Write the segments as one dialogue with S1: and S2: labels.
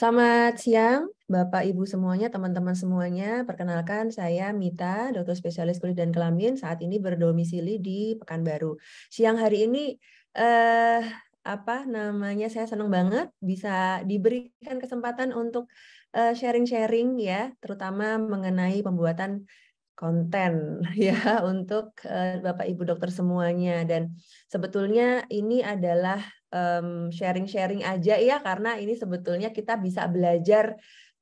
S1: Selamat siang, Bapak Ibu semuanya, teman-teman semuanya. Perkenalkan saya Mita, dokter spesialis kulit dan kelamin. Saat ini berdomisili di Pekanbaru. Siang hari ini eh apa namanya? Saya senang banget bisa diberikan kesempatan untuk eh, sharing-sharing eh, ya, terutama mengenai pembuatan konten ya untuk eh, Bapak Ibu dokter semuanya dan sebetulnya ini adalah sharing-sharing um, aja ya karena ini sebetulnya kita bisa belajar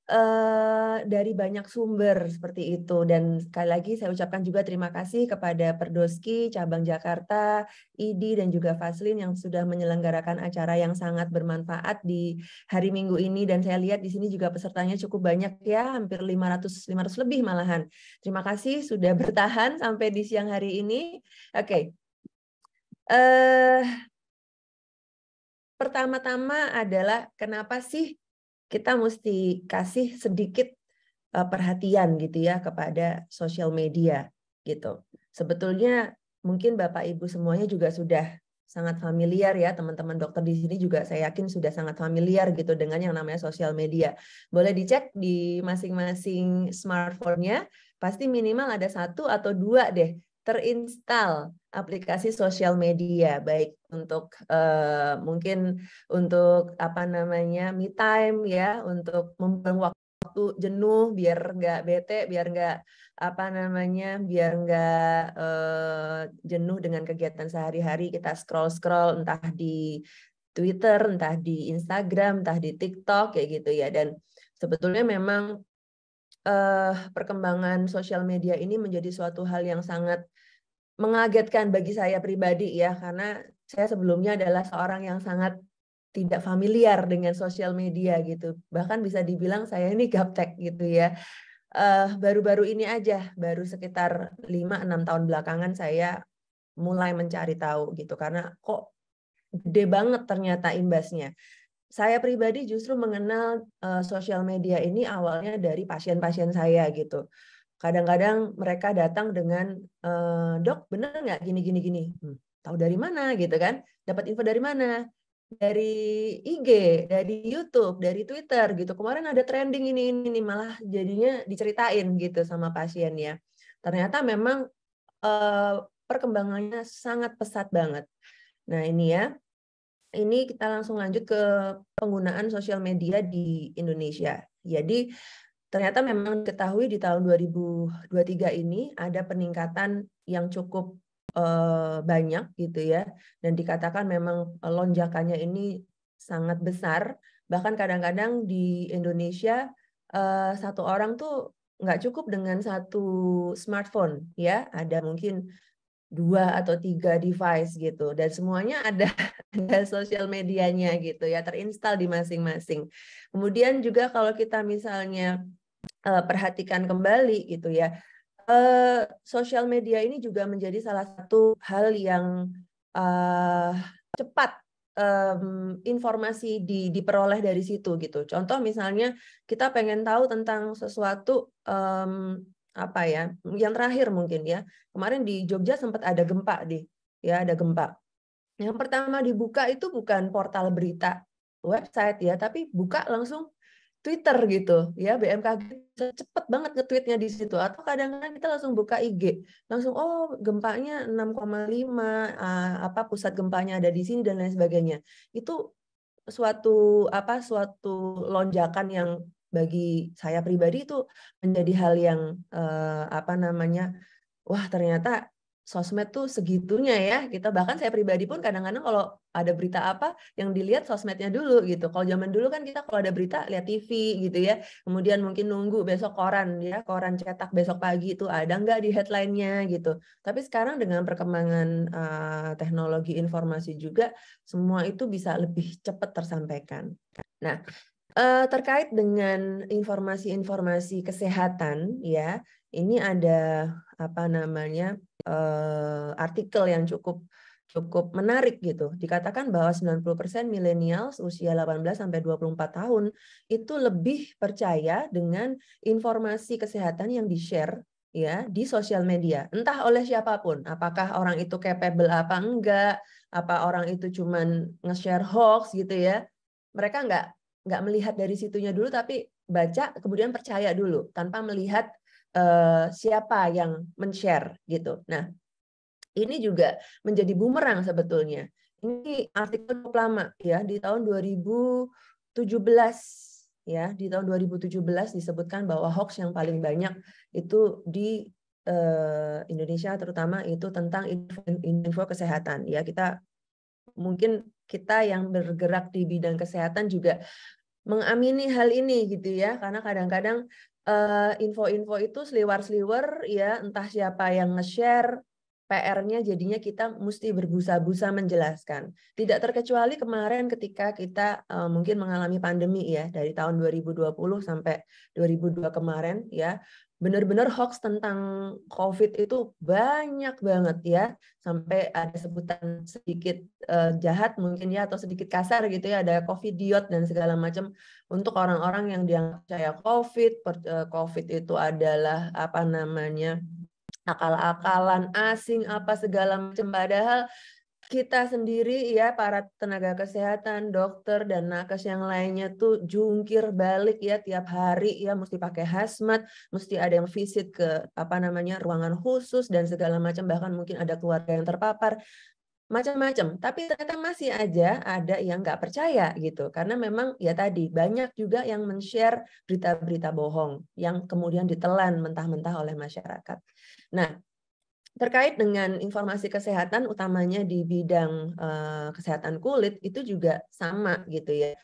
S1: uh, dari banyak sumber seperti itu dan sekali lagi saya ucapkan juga terima kasih kepada Perdoski cabang Jakarta, ID dan juga Faslin yang sudah menyelenggarakan acara yang sangat bermanfaat di hari Minggu ini dan saya lihat di sini juga pesertanya cukup banyak ya hampir 500 500 lebih malahan. Terima kasih sudah bertahan sampai di siang hari ini. Oke. Okay. Uh, eh, pertama-tama adalah kenapa sih kita mesti kasih sedikit eh, perhatian gitu ya kepada sosial media gitu. Sebetulnya mungkin Bapak Ibu semuanya juga sudah sangat familiar ya teman-teman dokter di sini juga saya yakin sudah sangat familiar gitu dengan yang namanya sosial media. Boleh dicek di masing-masing smartphone-nya, pasti minimal ada satu atau dua deh terinstal aplikasi sosial media baik untuk uh, mungkin untuk apa namanya me time ya untuk membuang waktu jenuh biar nggak bete biar nggak apa namanya biar nggak uh, jenuh dengan kegiatan sehari-hari kita scroll scroll entah di Twitter entah di Instagram entah di TikTok kayak gitu ya dan sebetulnya memang uh, perkembangan sosial media ini menjadi suatu hal yang sangat mengagetkan bagi saya pribadi ya karena saya sebelumnya adalah seorang yang sangat tidak familiar dengan sosial media gitu bahkan bisa dibilang saya ini gaptek gitu ya eh, baru-baru uh, ini aja baru sekitar 5-6 tahun belakangan saya mulai mencari tahu gitu karena kok gede banget ternyata imbasnya saya pribadi justru mengenal uh, sosial media ini awalnya dari pasien-pasien saya gitu kadang-kadang mereka datang dengan eh, dok bener nggak gini gini gini hmm, tahu dari mana gitu kan dapat info dari mana dari IG dari YouTube dari Twitter gitu kemarin ada trending ini ini, ini. malah jadinya diceritain gitu sama pasiennya ternyata memang e, perkembangannya sangat pesat banget nah ini ya ini kita langsung lanjut ke penggunaan sosial media di Indonesia jadi ternyata memang diketahui di tahun 2023 ini ada peningkatan yang cukup eh, banyak gitu ya dan dikatakan memang lonjakannya ini sangat besar bahkan kadang-kadang di Indonesia eh, satu orang tuh nggak cukup dengan satu smartphone ya ada mungkin dua atau tiga device gitu dan semuanya ada ada sosial medianya gitu ya terinstal di masing-masing. Kemudian juga kalau kita misalnya Eh, perhatikan kembali gitu ya. Uh, eh, sosial media ini juga menjadi salah satu hal yang uh, cepat um, informasi di, diperoleh dari situ gitu. Contoh misalnya kita pengen tahu tentang sesuatu um, apa ya, yang terakhir mungkin ya. Kemarin di Jogja sempat ada gempa di ya ada gempa. Yang pertama dibuka itu bukan portal berita website ya, tapi buka langsung Twitter gitu ya BMKG cepet banget nge-tweetnya di situ atau kadang-kadang kita langsung buka IG langsung oh gempanya 6,5 eh, apa pusat gempanya ada di sini dan lain sebagainya itu suatu apa suatu lonjakan yang bagi saya pribadi itu menjadi hal yang eh, apa namanya wah ternyata sosmed tuh segitunya ya kita gitu. bahkan saya pribadi pun kadang-kadang kalau ada berita apa yang dilihat sosmednya dulu gitu kalau zaman dulu kan kita kalau ada berita lihat TV gitu ya kemudian mungkin nunggu besok koran ya koran cetak besok pagi itu ada nggak di headlinenya gitu tapi sekarang dengan perkembangan uh, teknologi informasi juga semua itu bisa lebih cepat tersampaikan nah Uh, terkait dengan informasi-informasi kesehatan ya ini ada apa namanya Eh, artikel yang cukup cukup menarik gitu. Dikatakan bahwa 90% milenials usia 18 sampai 24 tahun itu lebih percaya dengan informasi kesehatan yang di-share ya di sosial media. Entah oleh siapapun, apakah orang itu capable apa enggak, apa orang itu cuman nge-share hoax gitu ya. Mereka enggak enggak melihat dari situnya dulu tapi baca kemudian percaya dulu tanpa melihat Eh, siapa yang men-share gitu. Nah, ini juga menjadi bumerang sebetulnya. Ini artikel cukup lama ya di tahun 2017 ya di tahun 2017 disebutkan bahwa hoax yang paling banyak itu di uh, Indonesia terutama itu tentang info, info kesehatan ya kita mungkin kita yang bergerak di bidang kesehatan juga mengamini hal ini gitu ya karena kadang-kadang Eh, info-info uh, itu seliwar-seliwer ya entah siapa yang nge-share PR-nya jadinya kita mesti berbusa-busa menjelaskan. Tidak terkecuali kemarin ketika kita uh, mungkin mengalami pandemi ya dari tahun 2020 sampai 2002 kemarin ya benar-benar hoax tentang COVID itu banyak banget ya, sampai ada sebutan sedikit uh, jahat mungkin ya atau sedikit kasar gitu ya, ada COVIDiot dan segala macam untuk orang-orang yang dianggap percaya COVID, per, uh, COVID itu adalah apa namanya akal-akalan asing apa segala macam padahal kita sendiri ya para tenaga kesehatan, dokter dan nakes yang lainnya tuh jungkir balik ya tiap hari ya mesti pakai hazmat, mesti ada yang visit ke apa namanya ruangan khusus dan segala macam bahkan mungkin ada keluarga yang terpapar macam-macam. Tapi ternyata masih aja ada yang nggak percaya gitu karena memang ya tadi banyak juga yang men-share berita-berita bohong yang kemudian ditelan mentah-mentah oleh masyarakat. Nah, terkait dengan informasi kesehatan utamanya di bidang uh, kesehatan kulit itu juga sama gitu ya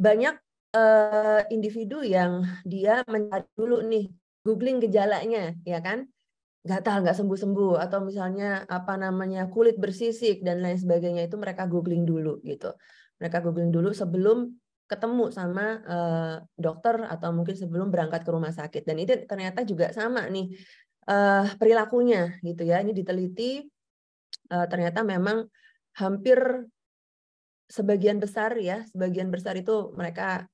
S1: banyak uh, individu yang dia mencari dulu nih googling gejalanya ya kan gatal nggak sembuh sembuh atau misalnya apa namanya kulit bersisik dan lain sebagainya itu mereka googling dulu gitu mereka googling dulu sebelum ketemu sama uh, dokter atau mungkin sebelum berangkat ke rumah sakit dan itu ternyata juga sama nih uh, perilakunya gitu ya. Ini diteliti uh, ternyata memang hampir sebagian besar ya, sebagian besar itu mereka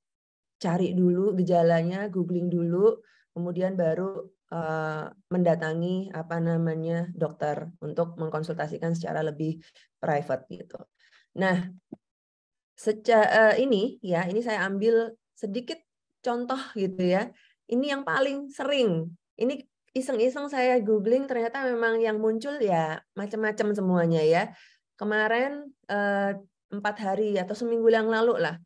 S1: cari dulu gejalanya, googling dulu, kemudian baru uh, mendatangi apa namanya dokter untuk mengkonsultasikan secara lebih private gitu. Nah, secara uh, ini ya, ini saya ambil sedikit contoh gitu ya. Ini yang paling sering. Ini iseng-iseng saya googling ternyata memang yang muncul ya macam-macam semuanya ya. Kemarin eh, empat hari atau seminggu yang lalu lah,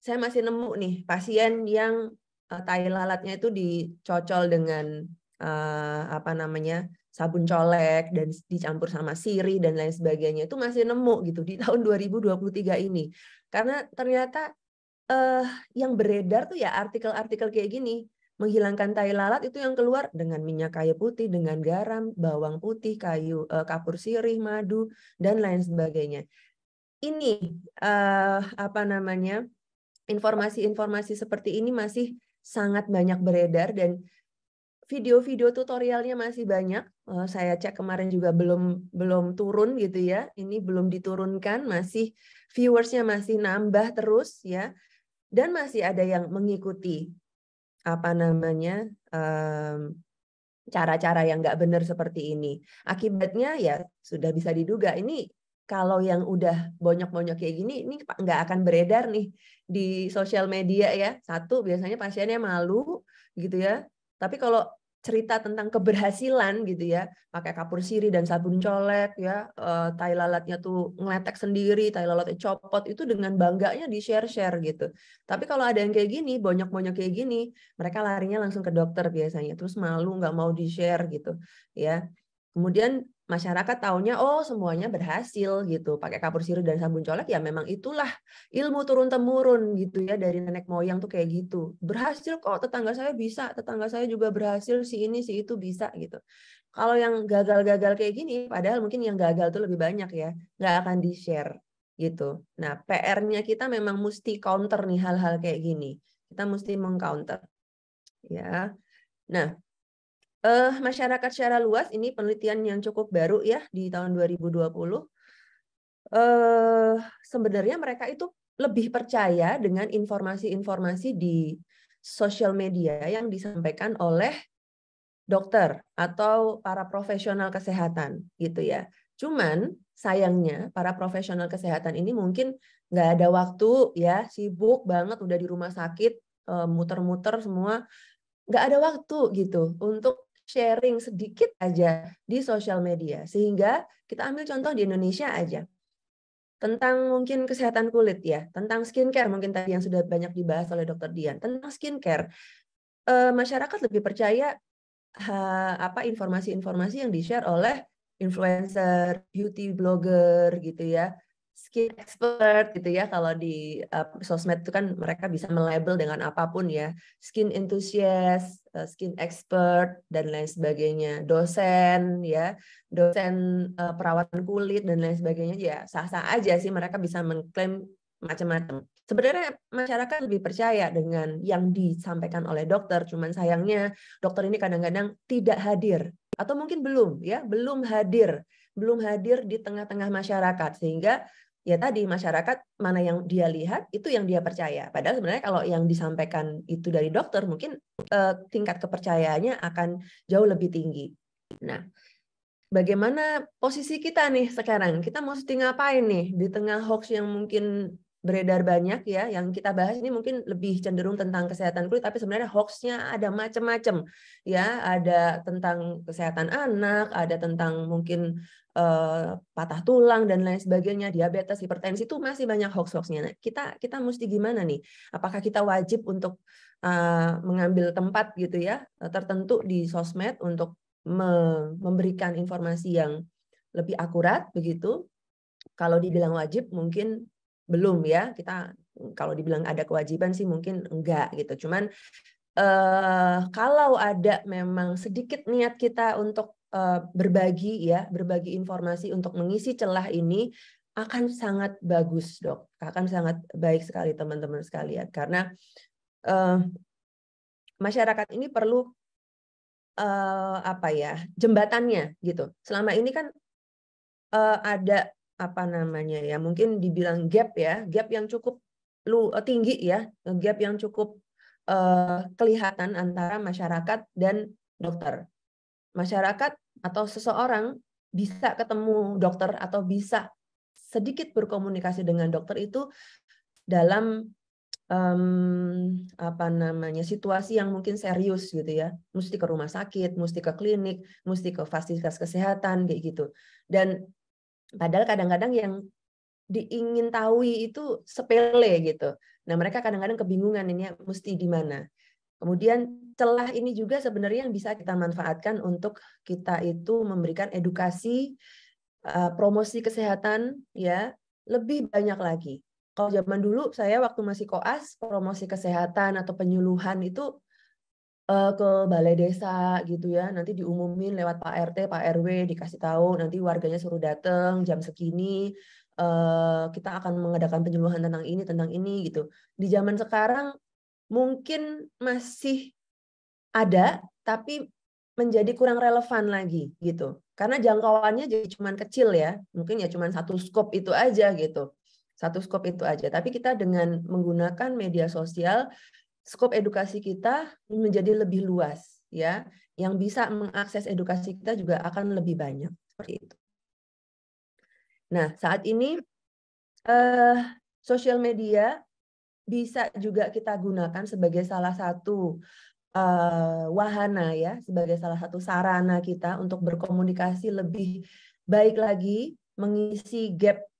S1: saya masih nemu nih pasien yang eh, tai lalatnya itu dicocol dengan eh, apa namanya sabun colek dan dicampur sama sirih dan lain sebagainya itu masih nemu gitu di tahun 2023 ini karena ternyata yang beredar tuh ya artikel-artikel kayak gini menghilangkan tai lalat itu yang keluar dengan minyak kayu putih, dengan garam, bawang putih, kayu eh, kapur sirih, madu dan lain sebagainya. Ini uh, apa namanya? informasi-informasi seperti ini masih sangat banyak beredar dan video-video tutorialnya masih banyak. Eh, saya cek kemarin juga belum belum turun gitu ya. Ini belum diturunkan, masih viewersnya masih nambah terus ya. Dan masih ada yang mengikuti apa namanya mmm, cara-cara yang nggak benar seperti ini. Akibatnya ya sudah bisa diduga ini kalau yang udah bonyok-bonyok kayak gini, ini nggak akan beredar nih di sosial media ya. Satu biasanya pasiennya malu gitu ya. Tapi kalau cerita tentang keberhasilan gitu ya pakai kapur siri dan sabun colek ya uh, tai lalatnya tuh ngeletek sendiri tai lalatnya copot itu dengan bangganya di share share gitu tapi kalau ada yang kayak gini banyak banyak kayak gini mereka larinya langsung ke dokter biasanya terus malu nggak mau di share gitu ya kemudian masyarakat taunya oh semuanya berhasil gitu pakai kapur sirup dan sabun colek ya memang itulah ilmu turun temurun gitu ya dari nenek moyang tuh kayak gitu berhasil kok tetangga saya bisa tetangga saya juga berhasil si ini si itu bisa gitu kalau yang gagal-gagal kayak gini padahal mungkin yang gagal tuh lebih banyak ya nggak akan di share gitu nah PR-nya kita memang mesti counter nih hal-hal kayak gini kita mesti mengcounter ya nah Uh, masyarakat secara luas ini penelitian yang cukup baru ya di tahun 2020. Uh, eh, sebenarnya mereka itu lebih percaya dengan informasi-informasi di sosial media yang disampaikan oleh dokter atau para profesional kesehatan gitu ya. Cuman sayangnya para profesional kesehatan ini mungkin nggak ada waktu ya, sibuk banget udah di rumah sakit eh, muter-muter semua, nggak ada waktu gitu untuk sharing sedikit aja di sosial media. Sehingga kita ambil contoh di Indonesia aja. Tentang mungkin kesehatan kulit ya, tentang skincare mungkin tadi yang sudah banyak dibahas oleh Dokter Dian. Tentang skincare, eh, masyarakat lebih percaya apa informasi-informasi yang di-share oleh influencer, beauty blogger gitu ya skin expert gitu ya kalau di uh, sosmed itu kan mereka bisa melabel dengan apapun ya skin enthusiast, uh, skin expert dan lain sebagainya dosen ya dosen uh, eh, perawatan kulit dan lain sebagainya ya sah-sah aja sih mereka bisa mengklaim macam-macam sebenarnya masyarakat lebih percaya dengan yang disampaikan oleh dokter cuman sayangnya dokter ini kadang-kadang tidak hadir atau mungkin belum ya belum hadir belum hadir di tengah-tengah masyarakat sehingga ya tadi masyarakat mana yang dia lihat itu yang dia percaya. Padahal sebenarnya kalau yang disampaikan itu dari dokter mungkin eh, tingkat kepercayaannya akan jauh lebih tinggi. Nah, bagaimana posisi kita nih sekarang? Kita mesti ngapain nih di tengah hoax yang mungkin beredar banyak ya yang kita bahas ini mungkin lebih cenderung tentang kesehatan kulit tapi sebenarnya hoaxnya ada macam-macam ya ada tentang kesehatan anak ada tentang mungkin uh, patah tulang dan lain sebagainya diabetes hipertensi itu masih banyak hoax hoaxnya nah, kita kita mesti gimana nih apakah kita wajib untuk uh, mengambil tempat gitu ya eh, tertentu di sosmed untuk me memberikan informasi yang lebih akurat begitu kalau dibilang wajib mungkin belum ya kita kalau dibilang ada kewajiban sih mungkin enggak gitu cuman eh, kalau ada memang sedikit niat kita untuk eh, berbagi ya berbagi informasi untuk mengisi celah ini akan sangat bagus dok akan sangat baik sekali teman-teman sekalian karena eh, masyarakat ini perlu eh, apa ya jembatannya gitu selama ini kan uh, ada apa namanya ya mungkin dibilang gap ya gap yang cukup lu eh, tinggi ya gap yang cukup uh, kelihatan antara masyarakat dan dokter masyarakat atau seseorang bisa ketemu dokter atau bisa sedikit berkomunikasi dengan dokter itu dalam um, apa namanya situasi yang mungkin serius gitu ya mesti ke rumah sakit mesti ke klinik mesti ke fasilitas kesehatan kayak gitu dan Padahal kadang-kadang yang diingin tahu itu sepele gitu. Nah mereka kadang-kadang kebingungan ini mesti di mana. Kemudian celah ini juga sebenarnya yang bisa kita manfaatkan untuk kita itu memberikan edukasi, eh, promosi kesehatan ya lebih banyak lagi. Kalau zaman dulu saya waktu masih koas promosi kesehatan atau penyuluhan itu uh, ke balai desa gitu ya nanti diumumin lewat Pak RT Pak RW dikasih tahu nanti warganya suruh datang jam segini uh, kita akan mengadakan penyuluhan tentang ini tentang ini gitu di zaman sekarang mungkin masih ada tapi menjadi kurang relevan lagi gitu karena jangkauannya jadi cuman kecil ya mungkin ya cuma satu skop itu aja gitu satu skop itu aja tapi kita dengan menggunakan media sosial skop edukasi kita menjadi lebih luas ya yang bisa mengakses edukasi kita juga akan lebih banyak seperti itu nah saat ini eh, sosial media bisa juga kita gunakan sebagai salah satu eh, wahana ya sebagai salah satu sarana kita untuk berkomunikasi lebih baik lagi mengisi gap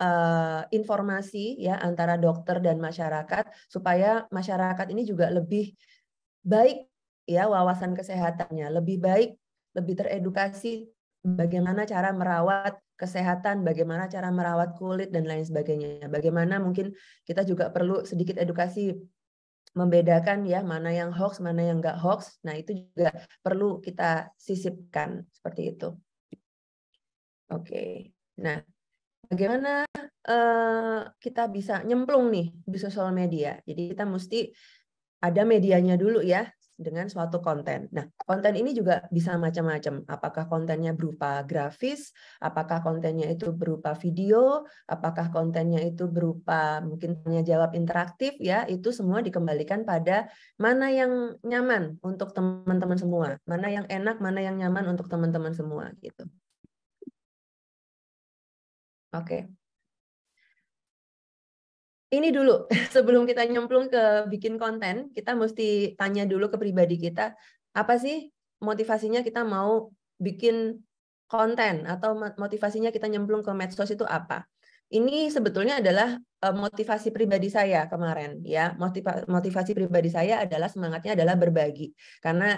S1: uh, informasi ya antara dokter dan masyarakat supaya masyarakat ini juga lebih baik ya wawasan kesehatannya, lebih baik, lebih teredukasi bagaimana cara merawat kesehatan, bagaimana cara merawat kulit dan lain sebagainya. Bagaimana mungkin kita juga perlu sedikit edukasi membedakan ya mana yang hoax, mana yang enggak hoax. Nah, itu juga perlu kita sisipkan seperti itu. Oke. Okay. Nah, bagaimana uh, kita bisa nyemplung nih di sosial media. Jadi kita mesti ada medianya dulu ya dengan suatu konten. Nah, konten ini juga bisa macam-macam. Apakah kontennya berupa grafis, apakah kontennya itu berupa video, apakah kontennya itu berupa mungkin tanya jawab interaktif ya, itu semua dikembalikan pada mana yang nyaman untuk teman-teman semua, mana yang enak, mana yang nyaman untuk teman-teman semua gitu. Oke. Okay. Ini dulu sebelum kita nyemplung ke bikin konten, kita mesti tanya dulu ke pribadi kita, apa sih motivasinya kita mau bikin konten atau motivasinya kita nyemplung ke medsos itu apa? Ini sebetulnya adalah eh, motivasi pribadi saya kemarin ya. Motivasi pribadi saya adalah semangatnya adalah berbagi. Karena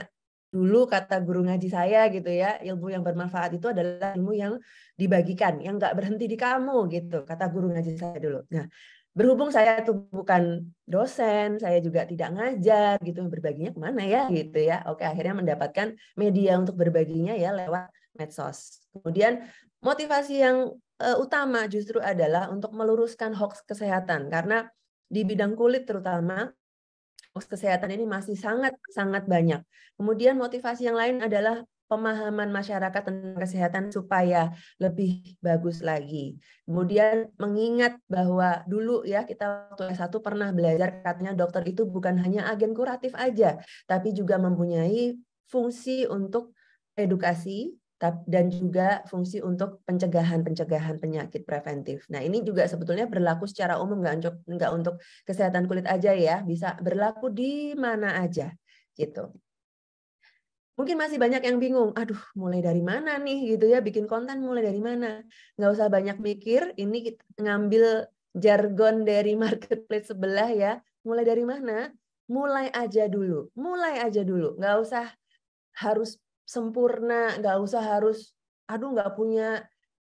S1: dulu kata guru ngaji saya gitu ya ilmu yang bermanfaat itu adalah ilmu yang dibagikan yang nggak berhenti di kamu gitu kata guru ngaji saya dulu nah berhubung saya tuh bukan dosen saya juga tidak ngajar gitu berbaginya kemana ya gitu ya oke akhirnya mendapatkan media untuk berbaginya ya lewat medsos kemudian motivasi yang uh, utama justru adalah untuk meluruskan hoax kesehatan karena di bidang kulit terutama kesehatan ini masih sangat sangat banyak. Kemudian motivasi yang lain adalah pemahaman masyarakat tentang kesehatan supaya lebih bagus lagi. Kemudian mengingat bahwa dulu ya kita waktu S1 pernah belajar katanya dokter itu bukan hanya agen kuratif aja, tapi juga mempunyai fungsi untuk edukasi, dan juga fungsi untuk pencegahan-pencegahan penyakit preventif. Nah, ini juga sebetulnya berlaku secara umum, nggak untuk, nggak untuk kesehatan kulit aja ya, bisa berlaku di mana aja gitu. Mungkin masih banyak yang bingung, aduh mulai dari mana nih gitu ya, bikin konten mulai dari mana. Nggak usah banyak mikir, ini kita ngambil jargon dari marketplace sebelah ya, mulai dari mana? Mulai aja dulu, mulai aja dulu, nggak usah harus sempurna nggak usah harus aduh nggak punya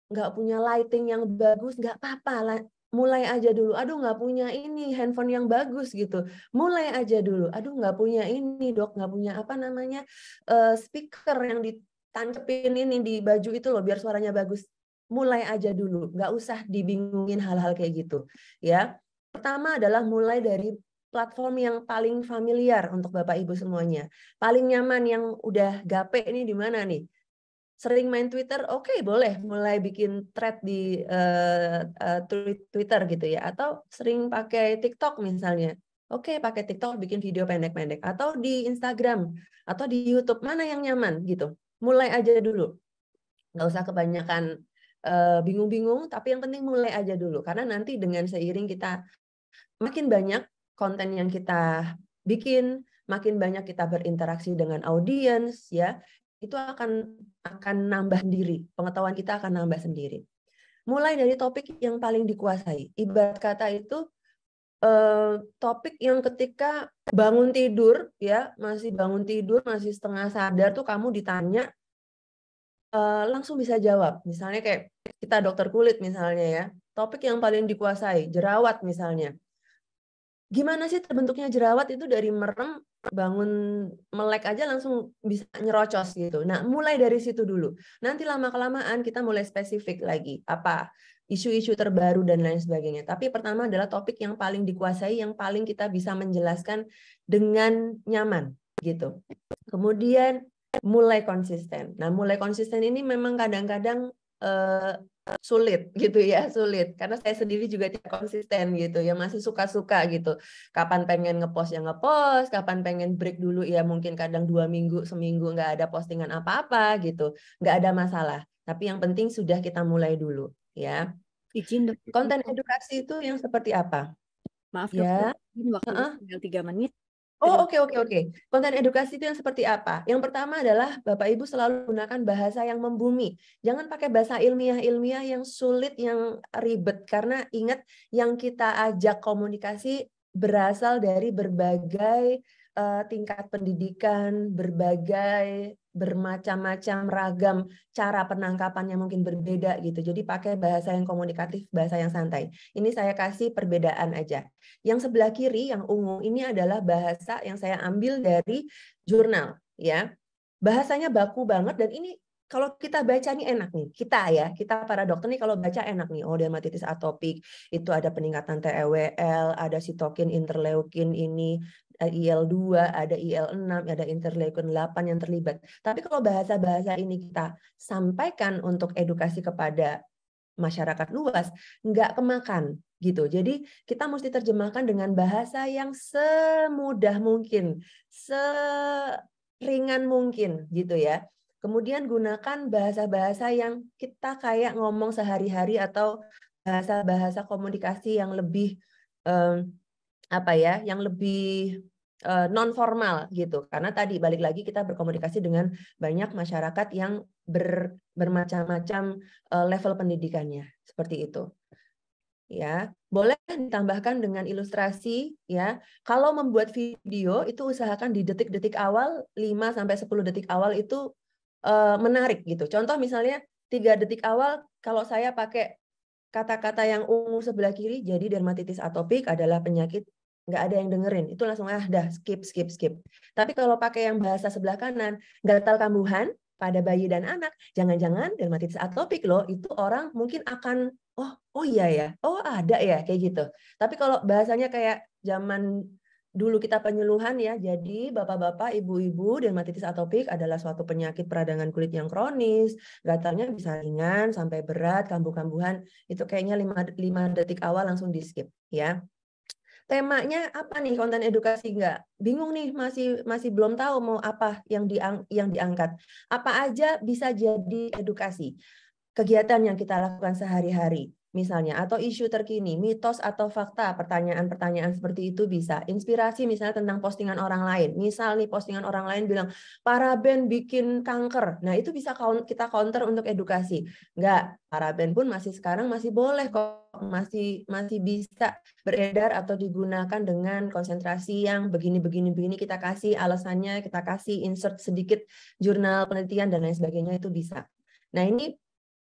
S1: nggak punya lighting yang bagus nggak apa-apa lah mulai aja dulu aduh nggak punya ini handphone yang bagus gitu mulai aja dulu aduh nggak punya ini dok nggak punya apa namanya uh, speaker yang ditancepin ini di baju itu loh biar suaranya bagus mulai aja dulu nggak usah dibingungin hal-hal kayak gitu ya pertama adalah mulai dari platform yang paling familiar untuk Bapak Ibu semuanya. Paling nyaman yang udah gape ini di mana nih? Sering main Twitter, oke okay, boleh mulai bikin thread di uh, uh, Twitter gitu ya. Atau sering pakai TikTok misalnya. Oke, okay, pakai TikTok bikin video pendek-pendek atau di Instagram atau di YouTube mana yang nyaman gitu. Mulai aja dulu. Nggak usah kebanyakan eh, bingung-bingung, uh, tapi yang penting mulai aja dulu karena nanti dengan seiring kita makin banyak konten yang kita bikin, makin banyak kita berinteraksi dengan audiens ya, itu akan akan nambah sendiri, pengetahuan kita akan nambah sendiri. Mulai dari topik yang paling dikuasai. Ibarat kata itu eh, topik yang ketika bangun tidur ya, masih bangun tidur, masih setengah sadar tuh kamu ditanya eh, langsung bisa jawab. Misalnya kayak kita dokter kulit misalnya ya, topik yang paling dikuasai, jerawat misalnya gimana sih terbentuknya jerawat itu dari merem bangun melek aja langsung bisa nyerocos gitu. Nah, mulai dari situ dulu. Nanti lama-kelamaan kita mulai spesifik lagi. Apa? isu-isu terbaru dan lain sebagainya. Tapi pertama adalah topik yang paling dikuasai, yang paling kita bisa menjelaskan dengan nyaman gitu. Kemudian mulai konsisten. Nah, mulai konsisten ini memang kadang-kadang uh, sulit gitu ya sulit karena saya sendiri juga tidak konsisten gitu ya masih suka-suka gitu kapan pengen ngepost ya ngepost kapan pengen break dulu ya mungkin kadang dua minggu seminggu nggak ada postingan apa-apa gitu nggak ada masalah tapi yang penting sudah kita mulai dulu ya izin konten edukasi itu yang seperti apa maaf ya waktu tinggal tiga menit Oh oke okay, oke okay, oke. Okay. Konten edukasi itu yang seperti apa? Yang pertama adalah Bapak Ibu selalu gunakan bahasa yang membumi. Jangan pakai bahasa ilmiah-ilmiah yang sulit, yang ribet. Karena ingat yang kita ajak komunikasi berasal dari berbagai uh, tingkat pendidikan, berbagai bermacam-macam ragam cara penangkapannya mungkin berbeda gitu. Jadi pakai bahasa yang komunikatif, bahasa yang santai. Ini saya kasih perbedaan aja. Yang sebelah kiri yang ungu ini adalah bahasa yang saya ambil dari jurnal ya. Bahasanya baku banget dan ini kalau kita baca nih enak nih kita ya kita para dokter nih kalau baca enak nih oh dermatitis atopik itu ada peningkatan TEWL ada sitokin interleukin ini IL2, ada IL6, ada interleukin 8 yang terlibat. Tapi kalau bahasa-bahasa ini kita sampaikan untuk edukasi kepada masyarakat luas, nggak kemakan gitu. Jadi kita mesti terjemahkan dengan bahasa yang semudah mungkin, seringan mungkin gitu ya. Kemudian gunakan bahasa-bahasa yang kita kayak ngomong sehari-hari atau bahasa-bahasa komunikasi yang lebih um, apa ya, yang lebih Eh, non formal gitu karena tadi balik lagi kita berkomunikasi dengan banyak masyarakat yang ber, bermacam-macam eh, level pendidikannya seperti itu ya boleh ditambahkan dengan ilustrasi ya kalau membuat video itu usahakan di detik-detik awal 5 sampai 10 detik awal itu uh, menarik gitu contoh misalnya tiga detik awal kalau saya pakai kata-kata yang ungu sebelah kiri jadi dermatitis atopik adalah penyakit nggak ada yang dengerin itu langsung ah dah skip skip skip tapi kalau pakai yang bahasa sebelah kanan gatal kambuhan pada bayi dan anak jangan-jangan dermatitis atopik loh itu orang mungkin akan oh oh iya ya oh ada ya kayak gitu tapi kalau bahasanya kayak zaman dulu kita penyuluhan ya jadi bapak-bapak ibu-ibu dermatitis atopik adalah suatu penyakit peradangan kulit yang kronis gatalnya bisa ringan sampai berat kambuh-kambuhan itu kayaknya 5 detik awal langsung di skip ya temanya apa nih konten edukasi nggak bingung nih masih masih belum tahu mau apa yang diang, yang diangkat apa aja bisa jadi edukasi kegiatan yang kita lakukan sehari-hari misalnya atau isu terkini, mitos atau fakta, pertanyaan-pertanyaan seperti itu bisa. Inspirasi misalnya tentang postingan orang lain. Misal nih postingan orang lain bilang paraben bikin kanker. Nah, itu bisa kita counter untuk edukasi. Enggak, paraben pun masih sekarang masih boleh kok, masih masih bisa beredar atau digunakan dengan konsentrasi yang begini-begini begini kita kasih alasannya, kita kasih insert sedikit jurnal penelitian dan lain sebagainya itu bisa. Nah, ini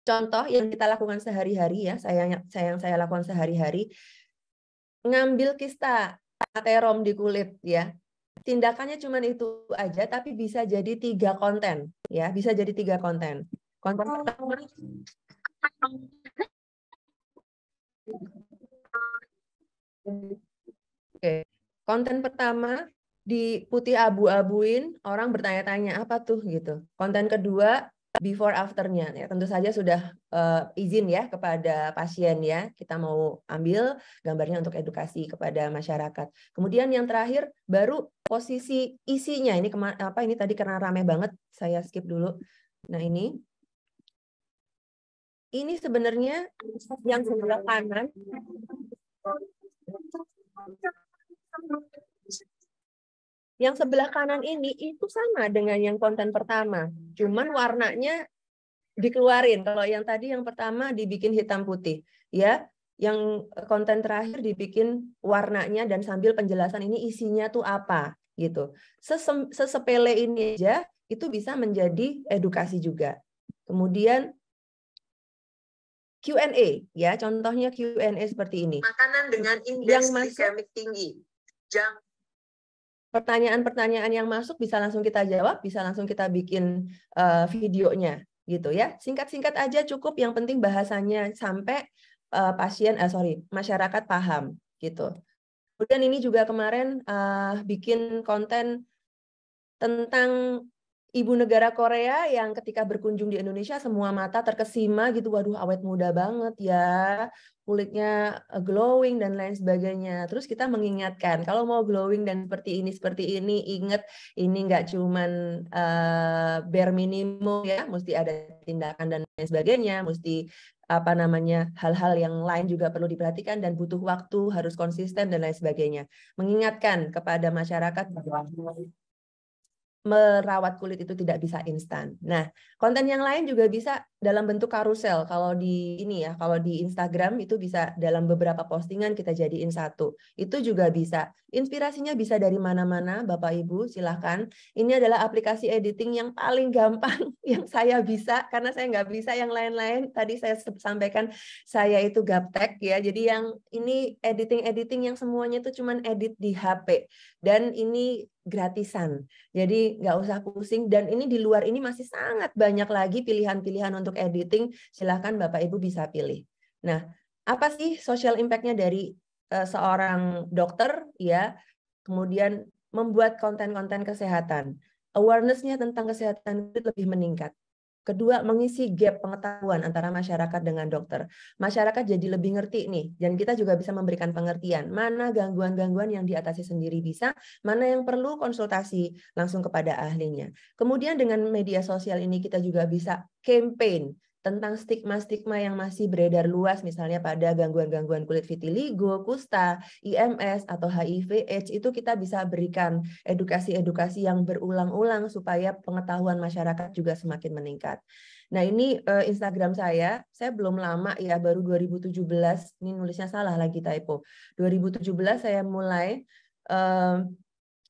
S1: contoh yang kita lakukan sehari-hari ya, sayang saya saya lakukan sehari-hari ngambil kista aterom di kulit ya. Tindakannya cuma itu aja tapi bisa jadi tiga konten ya, bisa jadi tiga konten. Konten oh. pertama Oke. Konten pertama di putih abu-abuin orang bertanya-tanya apa tuh gitu. Konten kedua before afternya ya tentu saja sudah uh, izin ya kepada pasien ya kita mau ambil gambarnya untuk edukasi kepada masyarakat kemudian yang terakhir baru posisi isinya ini apa ini tadi karena rame banget saya skip dulu nah ini ini sebenarnya yang sebelah kanan yang sebelah kanan ini itu sama dengan yang konten pertama, cuman warnanya dikeluarin. Kalau yang tadi yang pertama dibikin hitam putih, ya. Yang konten terakhir dibikin warnanya dan sambil penjelasan ini isinya tuh apa gitu. Sesem, sesepele ini aja itu bisa menjadi edukasi juga. Kemudian Q&A ya, contohnya Q&A seperti ini. Makanan dengan indeks glikemik tinggi, Jangan pertanyaan-pertanyaan yang masuk bisa langsung kita jawab, bisa langsung kita bikin uh, videonya gitu ya. Singkat-singkat aja cukup, yang penting bahasanya sampai uh, pasien uh, sorry, masyarakat paham gitu. Kemudian ini juga kemarin uh, bikin konten tentang ibu negara Korea yang ketika berkunjung di Indonesia semua mata terkesima gitu, waduh awet muda banget ya, kulitnya eh, glowing dan lain sebagainya. Terus kita mengingatkan kalau mau glowing dan seperti ini seperti ini, ingat ini nggak cuman uh, bare minimum ya, mesti ada tindakan dan lain sebagainya, mesti apa namanya hal-hal yang lain juga perlu diperhatikan dan butuh waktu harus konsisten dan lain sebagainya mengingatkan kepada masyarakat bahwa merawat kulit itu tidak bisa instan. Nah, konten yang lain juga bisa dalam bentuk karusel. Kalau di ini ya, kalau di Instagram itu bisa dalam beberapa postingan kita jadiin satu. Itu juga bisa. Inspirasinya bisa dari mana-mana, Bapak Ibu, silahkan. Ini adalah aplikasi editing yang paling gampang yang saya bisa, karena saya nggak bisa yang lain-lain. Tadi saya sampaikan, saya itu gaptek ya, jadi yang ini editing-editing yang semuanya itu cuman edit di HP. Dan ini gratisan. Jadi nggak usah pusing dan ini di luar ini masih sangat banyak lagi pilihan-pilihan untuk editing. Silahkan Bapak Ibu bisa pilih. Nah, apa sih social impact-nya dari uh, seorang dokter ya? Kemudian membuat konten-konten kesehatan. Awareness-nya tentang kesehatan itu lebih meningkat. Kedua, mengisi gap pengetahuan antara masyarakat dengan dokter. Masyarakat jadi lebih ngerti nih, dan kita juga bisa memberikan pengertian mana gangguan-gangguan yang diatasi sendiri bisa, mana yang perlu konsultasi langsung kepada ahlinya. Kemudian dengan media sosial ini kita juga bisa campaign tentang stigma-stigma yang masih beredar luas misalnya pada gangguan-gangguan kulit vitiligo, kusta, IMS atau HIV AIDS itu kita bisa berikan edukasi-edukasi yang berulang-ulang supaya pengetahuan masyarakat juga semakin meningkat. Nah, ini uh, Instagram saya, saya belum lama ya baru 2017, ini nulisnya salah lagi typo. 2017 saya mulai uh,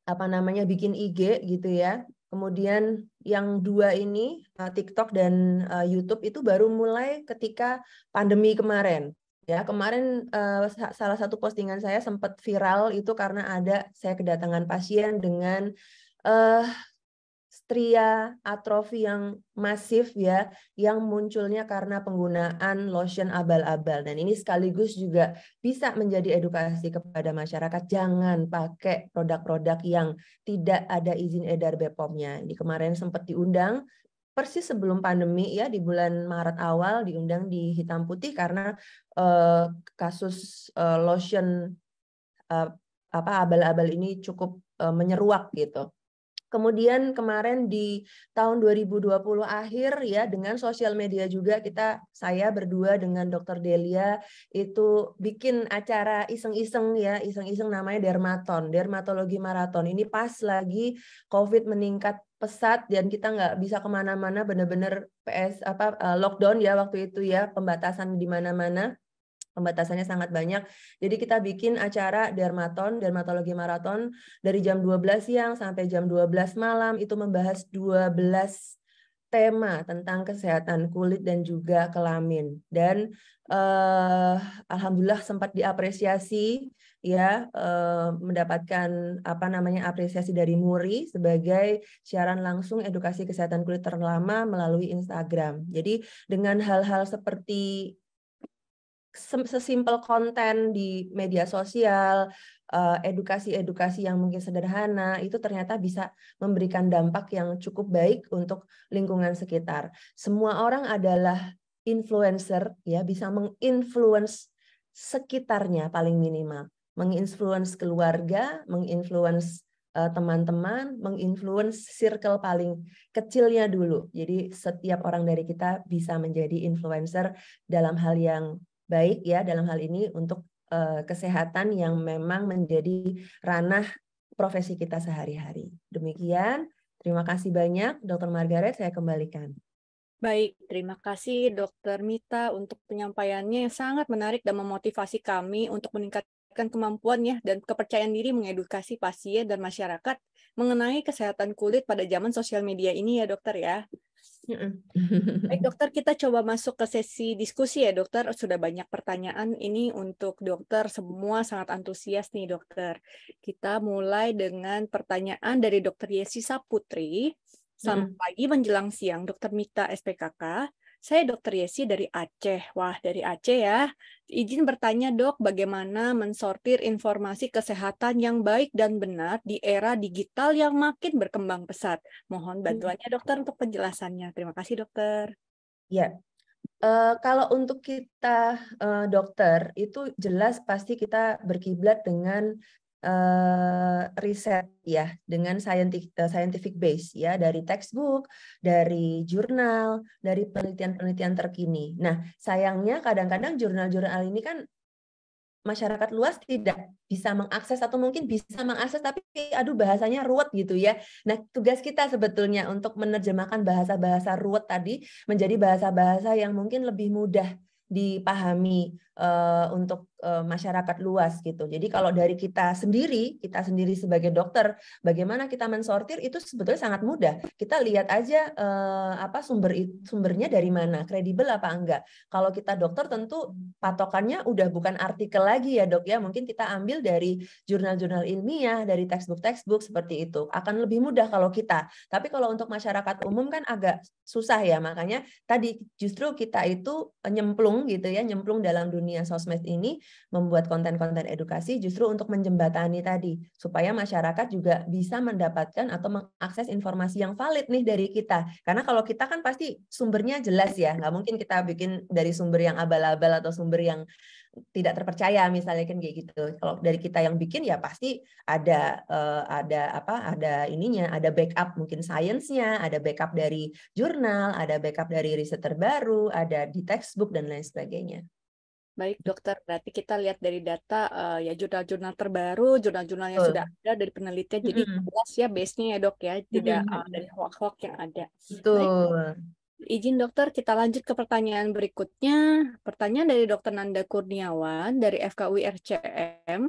S1: apa namanya bikin IG gitu ya Kemudian yang dua ini eh, TikTok dan eh, YouTube itu baru mulai ketika pandemi kemarin. Ya, kemarin eh, salah satu postingan saya sempat viral itu karena ada saya kedatangan pasien dengan atria atrofi yang masif ya yang munculnya karena penggunaan lotion abal-abal dan ini sekaligus juga bisa menjadi edukasi kepada masyarakat jangan pakai produk-produk yang tidak ada izin edar BPOM-nya. Ini kemarin sempat diundang persis sebelum pandemi ya di bulan Maret awal diundang di hitam putih karena eh, kasus eh, lotion eh, apa abal-abal ini cukup eh, menyeruak gitu. Kemudian kemarin di tahun 2020 akhir ya dengan sosial media juga kita saya berdua dengan Dr. Delia itu bikin acara iseng-iseng ya, iseng-iseng namanya Dermaton, Dermatologi Maraton. Ini pas lagi COVID meningkat pesat dan kita nggak bisa kemana-mana bener benar PS apa eh, lockdown ya waktu itu ya pembatasan di mana-mana pembatasannya sangat banyak. Jadi kita bikin acara dermaton, dermatologi maraton dari jam 12 siang sampai jam 12 malam itu membahas 12 tema tentang kesehatan kulit dan juga kelamin dan eh, alhamdulillah sempat diapresiasi ya eh, mendapatkan apa namanya apresiasi dari Muri sebagai siaran langsung edukasi kesehatan kulit terlama melalui Instagram. Jadi dengan hal-hal seperti sesimpel konten di media sosial, eh, edukasi-edukasi yang mungkin sederhana, itu ternyata bisa memberikan dampak yang cukup baik untuk lingkungan sekitar. Semua orang adalah influencer, ya bisa menginfluence sekitarnya paling minimal, menginfluence keluarga, menginfluence eh, teman-teman, menginfluence circle paling kecilnya dulu. Jadi setiap orang dari kita bisa menjadi influencer dalam hal yang baik ya dalam hal ini untuk uh, kesehatan yang memang menjadi ranah profesi kita sehari-hari. Demikian, terima kasih banyak Dr. Margaret, saya kembalikan.
S2: Baik, terima kasih Dr. Mita untuk penyampaiannya yang sangat menarik dan memotivasi kami untuk meningkatkan meningkatkan kemampuannya dan kepercayaan diri mengedukasi pasien dan masyarakat mengenai kesehatan kulit pada zaman sosial media ini ya dokter ya. Baik dokter, kita coba masuk ke sesi diskusi ya dokter. Sudah banyak pertanyaan ini untuk dokter. Semua sangat antusias nih dokter. Kita mulai dengan pertanyaan dari dokter Yesi Saputri. Selamat pagi menjelang siang, Dokter Mita SPKK. Saya Dokter Yesi dari Aceh. Wah, dari Aceh ya. Izin bertanya dok, bagaimana mensortir informasi kesehatan yang baik dan benar di era digital yang makin berkembang pesat? Mohon hmm. bantuannya dokter untuk penjelasannya. Terima kasih dokter.
S1: Ya, Uh, kalau untuk kita uh, dokter itu jelas pasti kita berkiblat dengan uh, riset ya dengan scientific, uh, eh, scientific base ya dari textbook, dari jurnal, dari penelitian-penelitian terkini. Nah, sayangnya kadang-kadang jurnal-jurnal ini kan masyarakat luas tidak bisa mengakses atau mungkin bisa mengakses tapi aduh bahasanya ruwet gitu ya. Nah, tugas kita sebetulnya untuk menerjemahkan bahasa-bahasa ruwet tadi menjadi bahasa-bahasa yang mungkin lebih mudah dipahami uh, untuk Eh, masyarakat luas gitu. Jadi kalau dari kita sendiri, kita sendiri sebagai dokter, bagaimana kita mensortir itu sebetulnya sangat mudah. Kita lihat aja uh, apa sumber sumbernya dari mana, kredibel apa enggak. Kalau kita dokter tentu patokannya udah bukan artikel lagi ya dok ya. Mungkin kita ambil dari jurnal-jurnal ilmiah, dari textbook-textbook seperti itu. Akan lebih mudah kalau kita. Tapi kalau untuk masyarakat umum kan agak susah ya. Makanya tadi justru kita itu nyemplung gitu ya, nyemplung dalam dunia sosmed ini membuat konten-konten edukasi justru untuk menjembatani tadi supaya masyarakat juga bisa mendapatkan atau mengakses informasi yang valid nih dari kita. Karena kalau kita kan pasti sumbernya jelas ya, nggak mungkin kita bikin dari sumber yang abal-abal atau sumber yang tidak terpercaya misalnya kan kayak gitu. Kalau dari kita yang bikin ya pasti ada eh, ada apa ada ininya, ada backup mungkin sainsnya, ada backup dari jurnal, ada backup dari riset terbaru, ada di textbook dan lain sebagainya.
S2: Baik dokter, berarti kita lihat dari data uh, ya jurnal-jurnal terbaru, jurnal-jurnal yang oh. sudah ada dari penelitian, mm -hmm. jadi jelas ya base-nya ya dok ya, tidak mm -hmm. uh, dari hoax-hoax yang ada. Betul. Baik, izin dokter, kita lanjut ke pertanyaan berikutnya. Pertanyaan dari dokter Nanda Kurniawan dari FKUI RCM.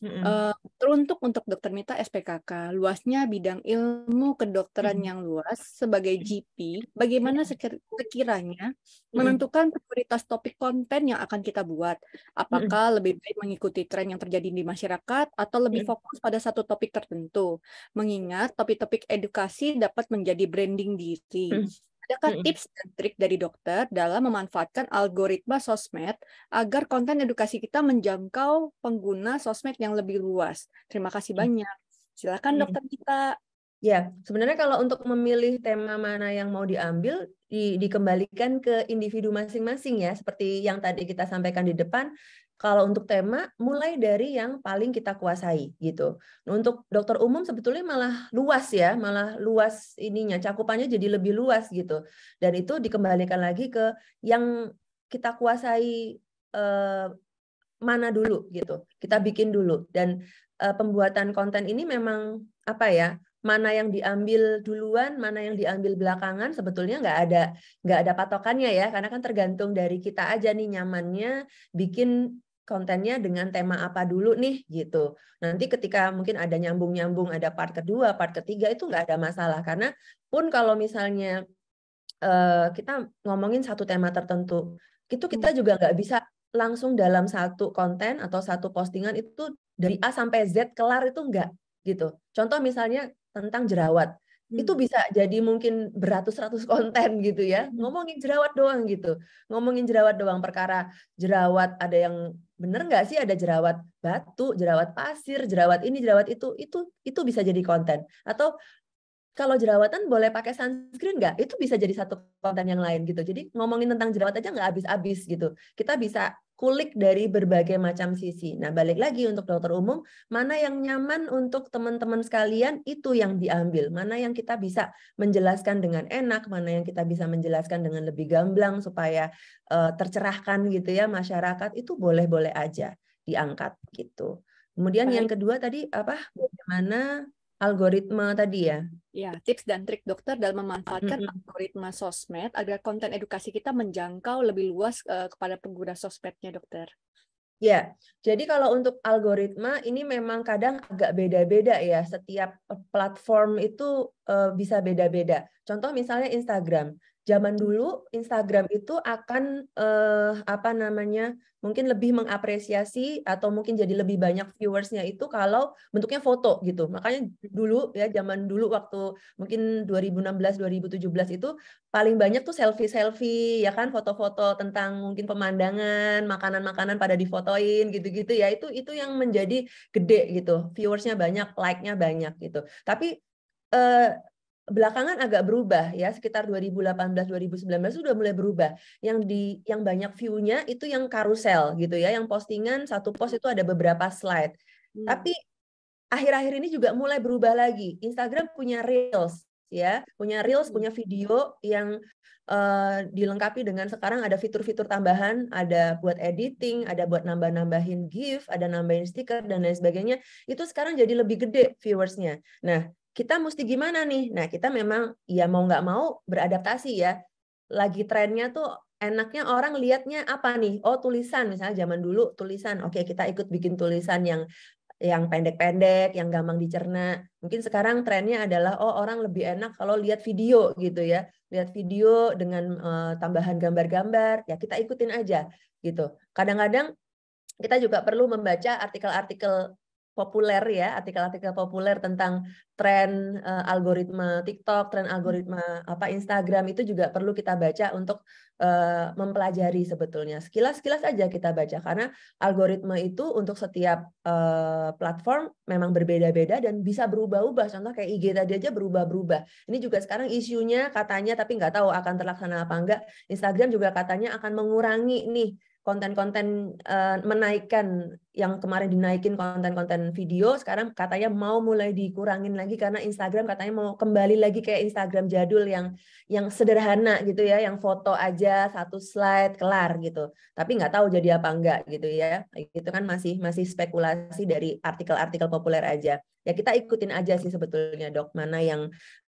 S2: Mm-hmm. Uh, teruntuk untuk Dokter Mita SPKK, luasnya bidang ilmu kedokteran mm-hmm. yang luas sebagai GP, bagaimana sekiranya mm-hmm. menentukan prioritas topik konten yang akan kita buat. Apakah mm-hmm. lebih baik mengikuti tren yang terjadi di masyarakat atau lebih mm-hmm. fokus pada satu topik tertentu? Mengingat topik-topik edukasi dapat menjadi branding diri. Mm-hmm. Adakah hmm tips dan trik dari dokter dalam memanfaatkan algoritma sosmed agar konten edukasi kita menjangkau pengguna sosmed yang lebih luas? Terima kasih mm. banyak. Silakan
S1: hmm dokter kita. Ya, sebenarnya kalau untuk memilih tema mana yang mau diambil, di, dikembalikan ke individu masing-masing ya, seperti yang tadi kita sampaikan di depan, kalau untuk tema, mulai dari yang paling kita kuasai gitu. Nah, untuk dokter umum sebetulnya malah luas ya, malah luas ininya, cakupannya jadi lebih luas gitu. Dan itu dikembalikan lagi ke yang kita kuasai eh, mana dulu gitu. Kita bikin dulu dan eh, pembuatan konten ini memang apa ya? mana yang diambil duluan, mana yang diambil belakangan, sebetulnya nggak ada nggak ada patokannya ya, karena kan tergantung dari kita aja nih nyamannya bikin kontennya dengan tema apa dulu nih gitu. Nanti ketika mungkin ada nyambung-nyambung, ada part kedua, part ketiga itu nggak ada masalah karena pun kalau misalnya uh, kita ngomongin satu tema tertentu, itu kita hmm. juga nggak bisa langsung dalam satu konten atau satu postingan itu dari A sampai Z kelar itu enggak gitu. Contoh misalnya tentang jerawat. Hmm. itu bisa jadi mungkin beratus-ratus konten gitu ya hmm. ngomongin jerawat doang gitu ngomongin jerawat doang perkara jerawat ada yang bener nggak sih ada jerawat batu jerawat pasir jerawat ini jerawat itu itu itu bisa jadi konten atau kalau jerawatan boleh pakai sunscreen nggak? Itu bisa jadi satu konten yang lain gitu. Jadi ngomongin tentang jerawat aja nggak habis-habis gitu. Kita bisa kulik dari berbagai macam sisi. Nah, balik lagi untuk dokter umum, mana yang nyaman untuk teman-teman sekalian itu yang diambil. Mana yang kita bisa menjelaskan dengan enak, mana yang kita bisa menjelaskan dengan lebih gamblang supaya uh, tercerahkan gitu ya masyarakat itu boleh-boleh aja diangkat gitu. Kemudian Baik. yang kedua tadi apa? Bagaimana algoritma tadi ya?
S2: Ya, tips dan trik dokter dalam memanfaatkan mm -hmm. algoritma sosmed agar konten edukasi kita menjangkau lebih luas uh, kepada pengguna sosmednya, dokter.
S1: Ya, jadi kalau untuk algoritma ini memang kadang agak beda-beda ya. Setiap eh, platform itu uh, bisa beda-beda. Contoh misalnya Instagram zaman dulu Instagram itu akan eh, apa namanya mungkin lebih mengapresiasi atau mungkin jadi lebih banyak viewersnya itu kalau bentuknya foto gitu makanya dulu ya zaman dulu waktu mungkin 2016 2017 itu paling banyak tuh selfie selfie ya kan foto-foto tentang mungkin pemandangan makanan-makanan pada difotoin gitu-gitu ya itu itu yang menjadi gede gitu viewersnya banyak like-nya banyak gitu tapi eh, belakangan agak berubah ya sekitar 2018 2019 sudah mulai berubah yang di yang banyak view-nya itu yang karusel gitu ya yang postingan satu post itu ada beberapa slide hmm. tapi akhir-akhir ini juga mulai berubah lagi Instagram punya reels ya punya reels hmm. punya video yang uh, dilengkapi dengan sekarang ada fitur-fitur tambahan ada buat editing ada buat nambah-nambahin gif ada nambahin stiker dan lain sebagainya itu sekarang jadi lebih gede viewersnya nah kita mesti gimana nih? Nah, kita memang ya mau nggak mau beradaptasi ya. Lagi trennya tuh enaknya orang liatnya apa nih? Oh, tulisan misalnya zaman dulu tulisan. Oke, kita ikut bikin tulisan yang yang pendek-pendek, yang gampang dicerna. Mungkin sekarang trennya adalah oh orang lebih enak kalau lihat video gitu ya. Lihat video dengan uh, tambahan gambar-gambar, ya kita ikutin aja gitu. Kadang-kadang kita juga perlu membaca artikel-artikel populer ya, artikel-artikel populer tentang tren uh, algoritma TikTok, tren hmm. algoritma apa Instagram itu juga perlu kita baca untuk uh, mempelajari sebetulnya. Sekilas-sekilas aja kita baca karena algoritma itu untuk setiap uh, platform memang berbeda-beda dan bisa berubah-ubah. Contoh kayak IG tadi aja berubah-berubah. Ini juga sekarang isunya katanya tapi nggak tahu akan terlaksana apa enggak. Instagram juga katanya akan mengurangi nih konten-konten uh, menaikkan yang kemarin dinaikin konten-konten video sekarang katanya mau mulai dikurangin lagi karena Instagram katanya mau kembali lagi kayak Instagram jadul yang yang sederhana gitu ya yang foto aja satu slide kelar gitu tapi nggak tahu jadi apa enggak gitu ya itu kan masih masih spekulasi dari artikel-artikel populer aja ya kita ikutin aja sih sebetulnya dok mana yang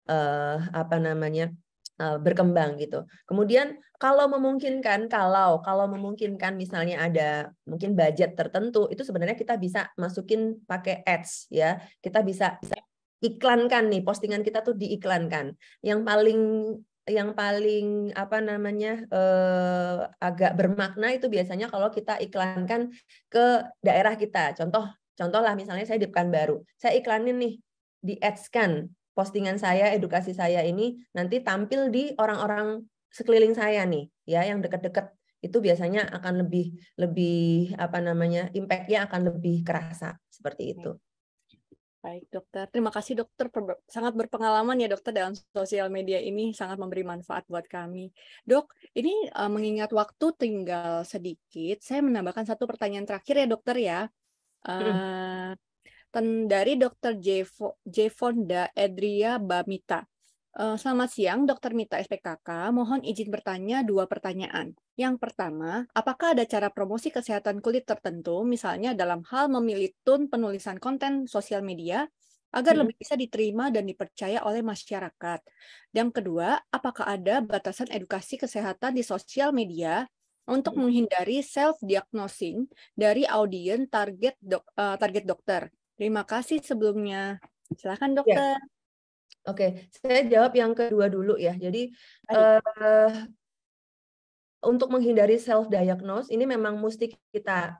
S1: uh, apa namanya Eh, berkembang gitu. Kemudian kalau memungkinkan, kalau kalau memungkinkan misalnya ada mungkin budget tertentu, itu sebenarnya kita bisa masukin pakai ads ya. Kita bisa, bisa iklankan nih postingan kita tuh diiklankan. Yang paling yang paling apa namanya eh, agak bermakna itu biasanya kalau kita iklankan ke daerah kita. Contoh contoh lah misalnya saya di Pekanbaru, saya iklanin nih di ads kan postingan saya, edukasi saya ini nanti tampil di orang-orang sekeliling saya nih, ya yang dekat-dekat itu biasanya akan lebih lebih apa namanya impactnya akan lebih kerasa seperti itu.
S2: Baik dokter, terima kasih dokter sangat berpengalaman ya dokter dalam sosial media ini sangat memberi manfaat buat kami. Dok, ini eh, mengingat waktu tinggal sedikit, saya menambahkan satu pertanyaan terakhir ya dokter ya. Uh, ten, dari Dr. J. Fonda Edria Bamita. Uh, selamat siang, Dr. Mita SPKK. Mohon izin bertanya dua pertanyaan. Yang pertama, apakah ada cara promosi kesehatan kulit tertentu, misalnya dalam hal memilih tun penulisan konten sosial media, agar hmm. lebih bisa diterima dan dipercaya oleh masyarakat? Yang kedua, apakah ada batasan edukasi kesehatan di sosial media untuk hmm. menghindari self-diagnosing dari audien target dok, uh, target dokter, Terima kasih sebelumnya. Silakan ya. dokter. Ya. Oke, saya jawab yang kedua dulu ya. Jadi uh,
S1: untuk menghindari self diagnose ini memang mesti kita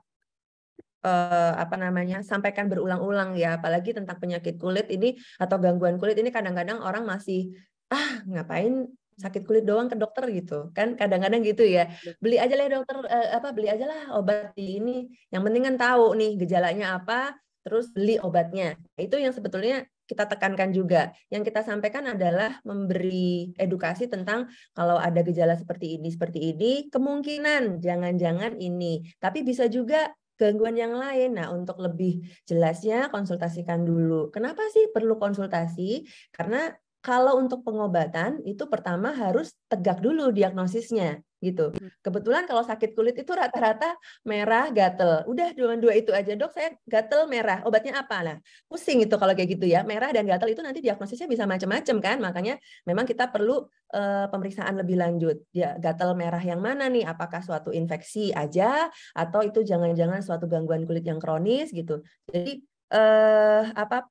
S1: uh, apa namanya sampaikan berulang-ulang ya, apalagi tentang penyakit kulit ini atau gangguan kulit ini kadang-kadang orang masih ah ngapain sakit kulit doang ke dokter gitu kan kadang-kadang gitu ya beli aja lah dokter eh, apa beli aja lah obat di ini yang penting kan tahu nih gejalanya apa terus beli obatnya. Itu yang sebetulnya kita tekankan juga. Yang kita sampaikan adalah memberi edukasi tentang kalau ada gejala seperti ini, seperti ini, kemungkinan jangan-jangan ini. Tapi bisa juga gangguan yang lain. Nah, untuk lebih jelasnya konsultasikan dulu. Kenapa sih perlu konsultasi? Karena kalau untuk pengobatan itu pertama harus tegak dulu diagnosisnya gitu. Hmm. Kebetulan kalau sakit kulit itu rata-rata merah, gatel. Udah dua dua itu aja, Dok. Saya gatel merah. Obatnya apa? lah pusing itu kalau kayak gitu ya. Merah dan gatel itu nanti diagnosisnya bisa macam-macam kan. Makanya memang kita perlu uh, pemeriksaan lebih lanjut. Ya, gatel merah yang mana nih? Apakah suatu infeksi aja atau itu jangan-jangan suatu gangguan kulit yang kronis gitu. Jadi uh, apa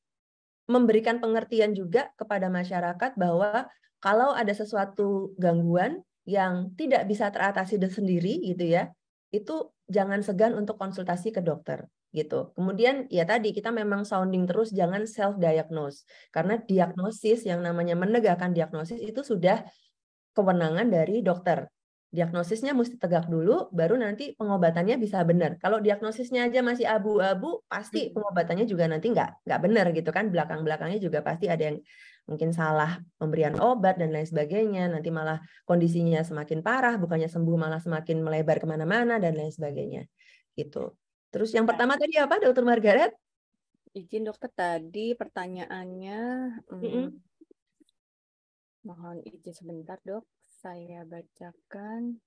S1: memberikan pengertian juga kepada masyarakat bahwa kalau ada sesuatu gangguan yang tidak bisa teratasi sendiri gitu ya, itu jangan segan untuk konsultasi ke dokter gitu. Kemudian ya tadi kita memang sounding terus jangan self diagnose karena diagnosis yang namanya menegakkan diagnosis itu sudah kewenangan dari dokter diagnosisnya mesti tegak dulu, baru nanti pengobatannya bisa benar. Kalau diagnosisnya aja masih abu-abu, pasti hmm. pengobatannya juga nanti nggak nggak benar gitu kan. Belakang-belakangnya juga pasti ada yang mungkin salah pemberian obat dan lain sebagainya. Nanti malah kondisinya semakin parah, bukannya sembuh malah semakin melebar kemana-mana dan lain sebagainya. Gitu. Terus yang pertama tadi apa, Dokter Margaret?
S2: Izin dokter tadi pertanyaannya, mm -hmm. mohon izin sebentar dok saya bacakan.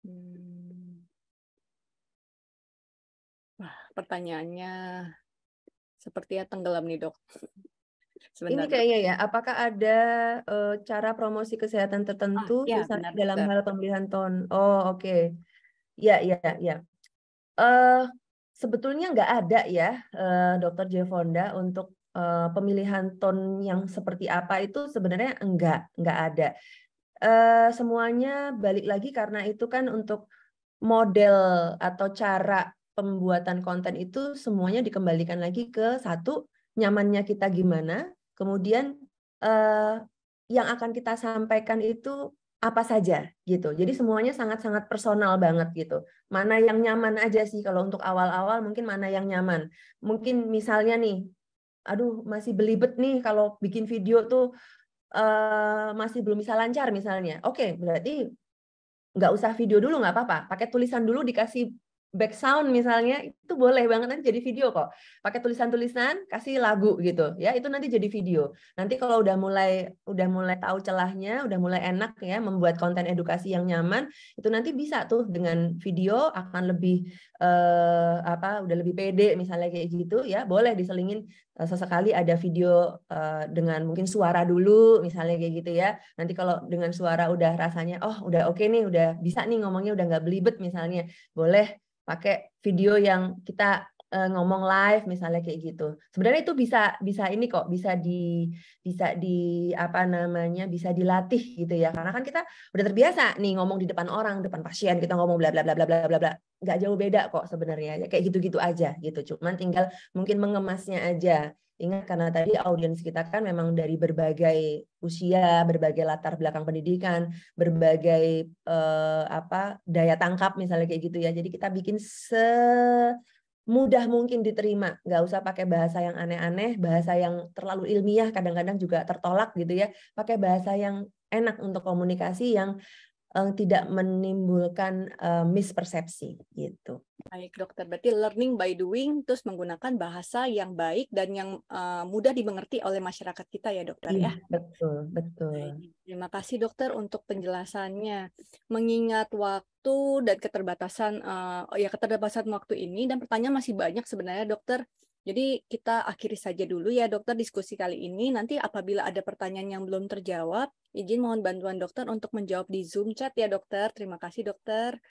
S2: Hmm. Wah, pertanyaannya sepertinya tenggelam nih dok. Sebentar, Ini kayaknya ya,
S1: apakah ada uh, cara promosi kesehatan tertentu ah, ya, benar, dalam benar. hal pemilihan ton? Oh oke, okay. ya ya ya. Uh, sebetulnya nggak ada ya, uh, Dokter Jefonda untuk Eh, pemilihan tone yang seperti apa itu sebenarnya enggak enggak ada eh, semuanya balik lagi karena itu kan untuk model atau cara pembuatan konten itu semuanya dikembalikan lagi ke satu nyamannya kita gimana kemudian eh, yang akan kita sampaikan itu apa saja gitu. Jadi semuanya sangat-sangat personal banget gitu. Mana yang nyaman aja sih kalau untuk awal-awal mungkin mana yang nyaman. Mungkin misalnya nih aduh masih belibet nih kalau bikin video tuh uh, masih belum bisa lancar misalnya. Oke, okay, berarti nggak usah video dulu nggak apa-apa. Pakai tulisan dulu dikasih back sound misalnya itu boleh banget nanti jadi video kok pakai tulisan-tulisan kasih lagu gitu ya itu nanti jadi video nanti kalau udah mulai udah mulai tahu celahnya udah mulai enak ya membuat konten edukasi yang nyaman itu nanti bisa tuh dengan video akan lebih eh, apa udah lebih pede misalnya kayak gitu ya boleh diselingin eh, sesekali ada video eh, dengan mungkin suara dulu misalnya kayak gitu ya nanti kalau dengan suara udah rasanya oh udah oke okay nih udah bisa nih ngomongnya udah nggak belibet misalnya boleh pakai video yang kita uh, ngomong live misalnya kayak gitu. Sebenarnya itu bisa bisa ini kok bisa di bisa di apa namanya bisa dilatih gitu ya. Karena kan kita udah terbiasa nih ngomong di depan orang, depan pasien kita ngomong bla bla bla bla bla bla bla. Gak jauh beda kok sebenarnya. Ya kayak gitu-gitu aja gitu. Cuman tinggal mungkin mengemasnya aja. Ingat karena tadi audiens kita kan memang dari berbagai usia, berbagai latar belakang pendidikan, berbagai eh, apa daya tangkap misalnya kayak gitu ya. Jadi kita bikin semudah mungkin diterima. Nggak usah pakai bahasa yang aneh-aneh, bahasa yang terlalu ilmiah kadang-kadang juga tertolak gitu ya. Pakai bahasa yang enak untuk komunikasi yang Eh, tidak menimbulkan uh, mispersepsi gitu.
S2: Baik dokter, berarti learning by doing terus menggunakan bahasa yang baik dan yang uh, mudah dimengerti oleh masyarakat kita ya dokter
S1: iya, ya. Betul, betul.
S2: Terima kasih dokter untuk penjelasannya. Mengingat waktu dan keterbatasan uh, ya keterbatasan waktu ini dan pertanyaan masih banyak sebenarnya dokter. Jadi kita akhiri saja dulu ya dokter diskusi kali ini. Nanti apabila ada pertanyaan yang belum terjawab, izin mohon bantuan dokter untuk menjawab di Zoom chat ya dokter. Terima kasih dokter.